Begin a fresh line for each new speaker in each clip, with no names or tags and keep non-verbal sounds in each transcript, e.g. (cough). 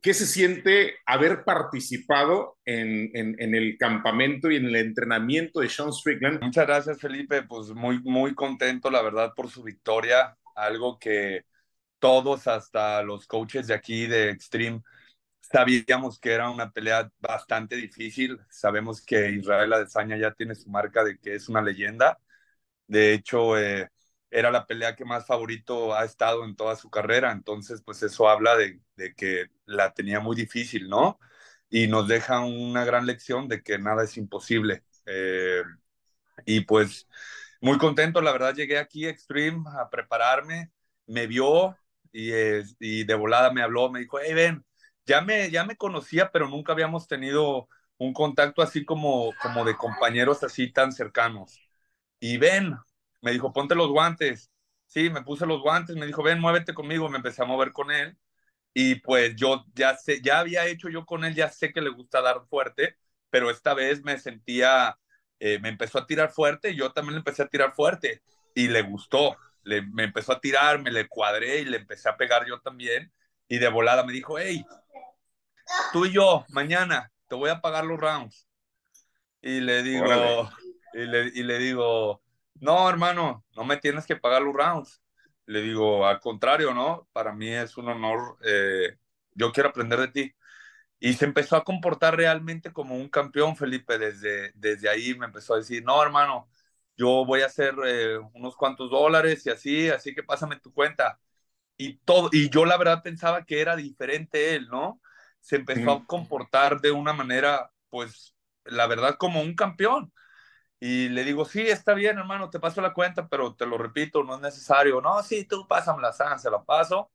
¿Qué se siente haber participado en, en, el campamento y en el entrenamiento de Sean Strickland? Muchas gracias, Felipe. Pues muy, muy contento, la verdad, por su victoria. Algo que todos,
hasta los coaches de aquí de Extreme, sabíamos que era una pelea bastante difícil. Sabemos que Israel Adesanya ya tiene su marca de que es una leyenda. De hecho, eh, era la pelea que más favorito ha estado en toda su carrera. Entonces, pues eso habla de, de, que la tenía muy difícil, ¿no? Y nos deja una gran lección de que nada es imposible. Eh, y pues muy contento, la verdad llegué aquí Extreme a prepararme, me vio y, y de volada me habló, me dijo, hey, ven, ya me, ya me conocía, pero nunca habíamos tenido un contacto así como, como de compañeros así tan cercanos. Y ven, me dijo, ponte los guantes. Sí, me puse los guantes, me dijo, ven, muévete conmigo, me empecé a mover con él y pues yo ya sé, ya había hecho yo con él, ya sé que le gusta dar fuerte, pero esta vez me sentía, eh, me empezó a tirar fuerte, y yo también le empecé a tirar fuerte y le gustó, le, me empezó a tirar, me le cuadré y le empecé a pegar yo también y de volada me dijo, hey, tú y yo, mañana te voy a pagar los rounds. Y le digo, y le, y le digo, no, hermano, no me tienes que pagar los rounds. Le digo, al contrario, ¿no? Para mí es un honor, eh, yo quiero aprender de ti. Y se empezó a comportar realmente como un campeón, Felipe, desde, desde ahí me empezó a decir, no, hermano, yo voy a hacer eh, unos cuantos dólares y así, así que pásame tu cuenta. Y, todo, y yo la verdad pensaba que era diferente él, ¿no? Se empezó a comportar de una manera, pues, la verdad, como un campeón. Y le digo, sí, está bien, hermano, te paso la cuenta, pero te lo repito, no es necesario. No, sí, tú pásamela, San, se la paso.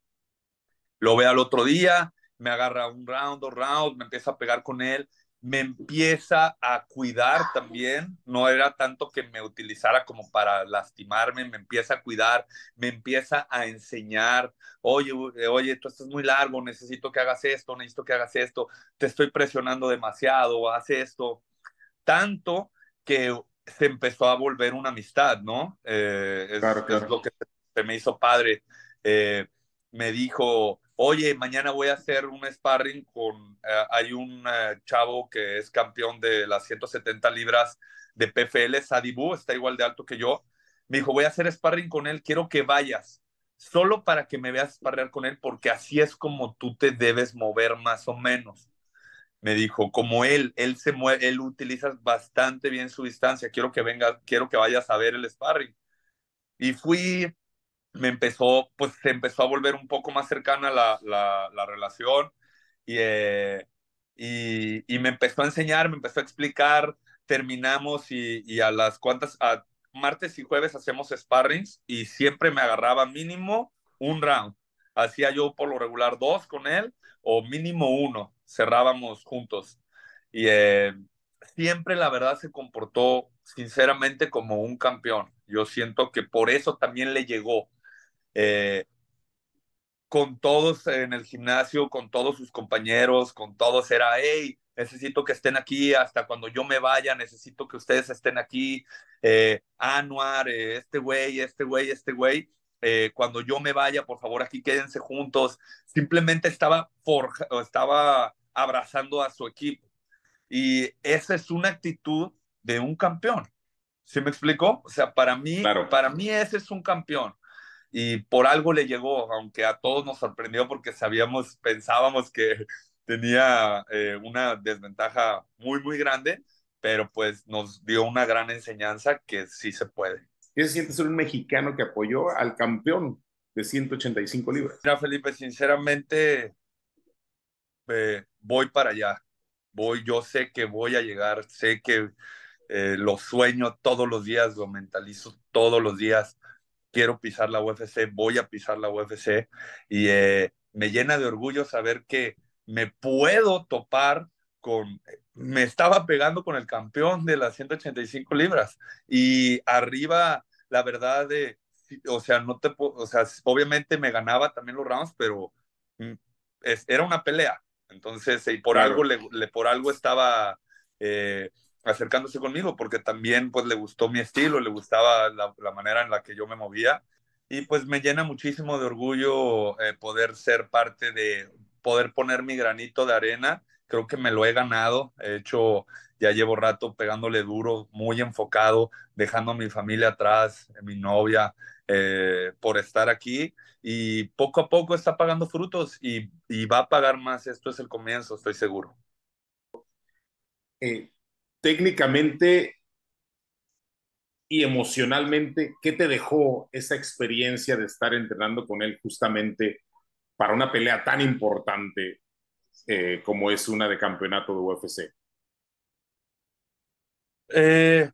Lo ve al otro día, me agarra un round, dos rounds, me empieza a pegar con él, me empieza a cuidar también. No era tanto que me utilizara como para lastimarme, me empieza a cuidar, me empieza a enseñar. Oye, eh, oye, tú estás muy largo, necesito que hagas esto, necesito que hagas esto, te estoy presionando demasiado, haz esto. Tanto que se empezó a volver una amistad, ¿no? Eh, es, claro, lo que se me hizo padre. Eh, me dijo, oye, mañana voy a hacer un sparring con, eh, hay un chavo que es campeón de las 170 libras de PFL, Sadibú, está igual de alto que yo. Me dijo, voy a hacer sparring con él, quiero que vayas, solo para que me veas sparrear con él, porque así es como tú te debes mover más o menos me dijo, como él, él se él utiliza bastante bien su distancia, quiero que venga, quiero que vayas a ver el sparring. Y fui, me empezó, pues se empezó a volver un poco más cercana la, la, relación eh, y, y, me empezó a enseñar, me empezó a explicar, terminamos y, y a las cuantas, a martes y jueves hacemos sparrings y siempre me agarraba mínimo un round. Hacía yo por lo regular dos con él o mínimo uno cerrábamos juntos. Y eh, siempre, la verdad, se comportó sinceramente como un campeón. Yo siento que por eso también le llegó. Eh, con todos en el gimnasio, con todos sus compañeros, con todos era, hey, necesito que estén aquí hasta cuando yo me vaya, necesito que ustedes estén aquí, eh, Anuar, este güey, este güey, este güey, cuando yo me vaya, por favor, aquí quédense juntos. Simplemente estaba, forja, estaba abrazando a su equipo. Y esa es una actitud de un campeón. ¿Sí me explicó? O sea, para mí, para mí ese es un campeón. Y por algo le llegó, aunque a todos nos sorprendió porque sabíamos, pensábamos que (laughs) tenía eh, una desventaja muy, muy grande, pero pues nos dio una gran enseñanza que sí se puede.
¿Qué se siente ser un mexicano que apoyó al campeón de 185 libras?
Mira, Felipe, sinceramente eh, voy para allá, voy, yo sé que voy a llegar, sé que eh, lo sueño todos los días, lo mentalizo todos los días, quiero pisar la UFC, voy a pisar la UFC y eh, me llena de orgullo saber que me puedo topar con, me estaba pegando con el campeón de las 185 libras y arriba, la verdad de, o sea, no te, o sea, obviamente me ganaba también los rounds, pero mm, era una pelea, entonces, y por, algo, le, por algo estaba eh, acercándose conmigo, porque también pues le gustó mi estilo, le gustaba la, manera en la que yo me movía. Y pues me llena muchísimo de orgullo eh, poder ser parte de, poder poner mi granito de arena creo que me lo he ganado. He hecho, ya llevo rato pegándole duro, muy enfocado, dejando a mi familia atrás, a mi novia, eh, por estar aquí. Y poco a poco está pagando frutos y, va a pagar más. Esto es el comienzo, estoy seguro.
Eh, técnicamente y emocionalmente, ¿qué te dejó esa experiencia de estar entrenando con él justamente para una pelea tan importante eh, como es una de campeonato de UFC?
Eh,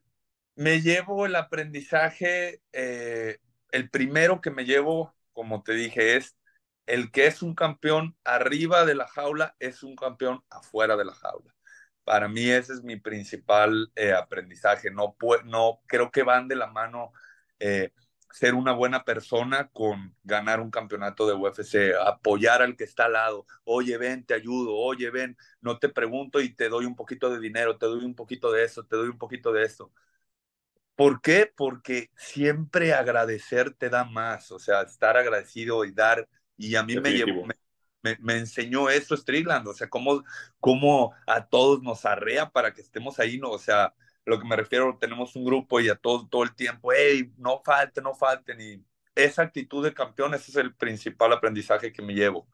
me llevo el aprendizaje, eh, el primero que me llevo, como te dije, es el que es un campeón arriba de la jaula es un campeón afuera de la jaula. Para mí ese es mi principal aprendizaje. No, no creo que van de la mano ser una buena persona con ganar un campeonato de UFC, apoyar al que está al lado, oye, ven, te ayudo, oye, ven, no te pregunto y te doy un poquito de dinero, te doy un poquito de eso, te doy un poquito de eso. ¿Por qué? Porque siempre agradecer te da más, o sea, estar agradecido y dar, y a mí me llevó, me, enseñó eso Strickland, o sea, cómo, cómo a todos nos arrea para que estemos ahí, ¿no? O sea, lo que me refiero, tenemos un grupo y a todo, todo el tiempo, hey, no falten, no falten. Y esa actitud de campeón, ese es el principal aprendizaje que me llevo.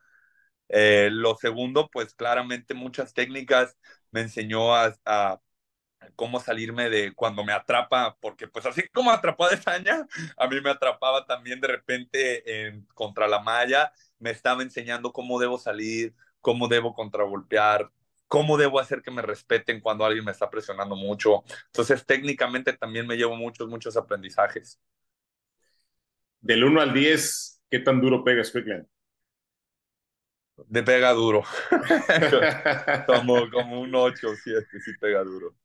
Eh, lo segundo, pues claramente muchas técnicas me enseñó a, cómo salirme de cuando me atrapa, porque pues así como atrapó a Desaña, a mí me atrapaba también de repente en, contra la malla, me estaba enseñando cómo debo salir, cómo debo contragolpear, cómo debo hacer que me respeten cuando alguien me está presionando mucho. Entonces, técnicamente también me llevo muchos, muchos aprendizajes.
Del 1 al 10, ¿qué tan duro pega Strickland? De pega duro. (laughs) como, como un 8 o 7, sí pega duro.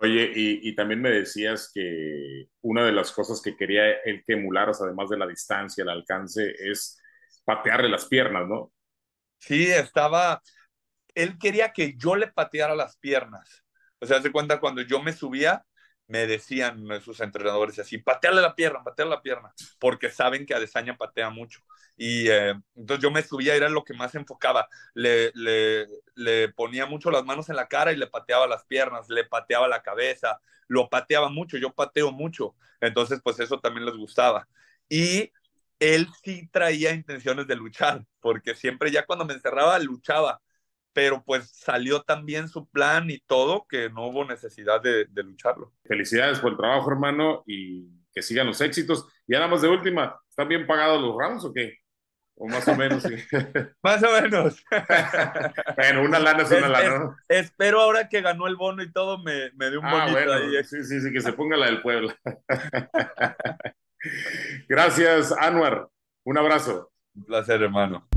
Oye, y, y, también me decías que una de las cosas que quería él que emularas, además de la distancia, el alcance, es patearle las piernas, ¿no? Sí, estaba, él quería que yo le pateara las piernas.
O sea, hace cuenta cuando yo me subía, me decían sus entrenadores así, patearle la pierna, patearle la pierna, porque saben que Adesanya patea mucho. Y eh, entonces yo me subía, era lo que más enfocaba. le, le, ponía mucho las manos en la cara y le pateaba las piernas, le pateaba la cabeza, lo pateaba mucho, yo pateo mucho. Entonces, pues eso también les gustaba. Y él sí traía intenciones de luchar, porque siempre ya cuando me encerraba, luchaba pero pues salió también su plan y todo,
que no hubo necesidad de, lucharlo. Felicidades por el trabajo, hermano, y que sigan los éxitos. Y nada más de última, ¿están bien pagados los rounds o qué? O más o menos. (laughs) más o menos. (laughs) bueno, una lana es una lana. espero ahora que ganó el
bono y todo, me, dé un ah, bonito
Sí, sí, sí, que se ponga la del pueblo. (laughs) Gracias, Anuar. Un abrazo. Un placer, hermano.